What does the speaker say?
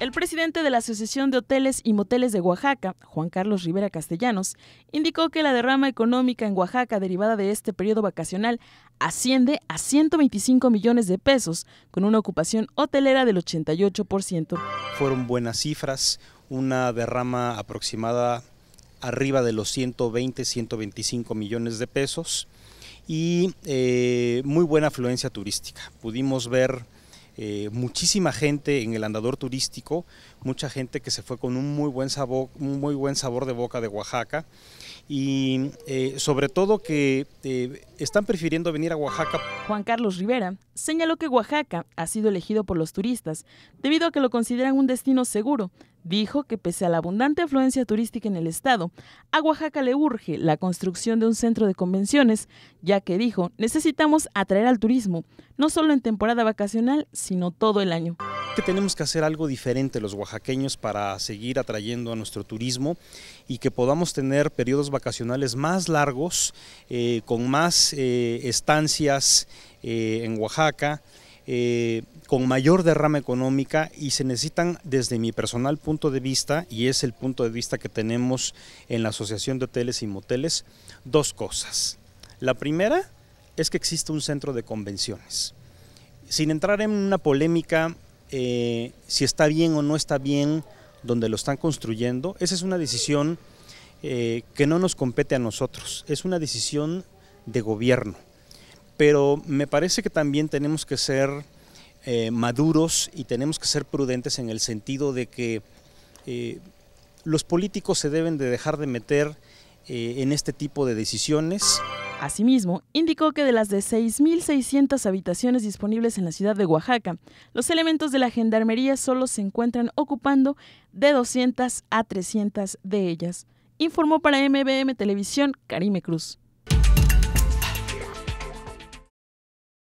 El presidente de la Asociación de Hoteles y Moteles de Oaxaca, Juan Carlos Rivera Castellanos, indicó que la derrama económica en Oaxaca derivada de este periodo vacacional asciende a 125 millones de pesos, con una ocupación hotelera del 88%. Fueron buenas cifras, una derrama aproximada arriba de los 120, 125 millones de pesos y eh, muy buena afluencia turística. Pudimos ver eh, muchísima gente en el andador turístico, mucha gente que se fue con un muy buen sabor, un muy buen sabor de boca de Oaxaca y eh, sobre todo que eh, están prefiriendo venir a Oaxaca. Juan Carlos Rivera señaló que Oaxaca ha sido elegido por los turistas debido a que lo consideran un destino seguro, Dijo que pese a la abundante afluencia turística en el estado, a Oaxaca le urge la construcción de un centro de convenciones, ya que dijo, necesitamos atraer al turismo, no solo en temporada vacacional, sino todo el año que tenemos que hacer algo diferente los oaxaqueños para seguir atrayendo a nuestro turismo y que podamos tener periodos vacacionales más largos, eh, con más eh, estancias eh, en Oaxaca con mayor derrama económica y se necesitan desde mi personal punto de vista, y es el punto de vista que tenemos en la Asociación de Hoteles y Moteles, dos cosas. La primera es que existe un centro de convenciones. Sin entrar en una polémica eh, si está bien o no está bien donde lo están construyendo, esa es una decisión eh, que no nos compete a nosotros, es una decisión de gobierno. Pero me parece que también tenemos que ser eh, maduros y tenemos que ser prudentes en el sentido de que eh, los políticos se deben de dejar de meter eh, en este tipo de decisiones. Asimismo, indicó que de las de 6.600 habitaciones disponibles en la ciudad de Oaxaca, los elementos de la Gendarmería solo se encuentran ocupando de 200 a 300 de ellas. Informó para MBM Televisión Karime Cruz.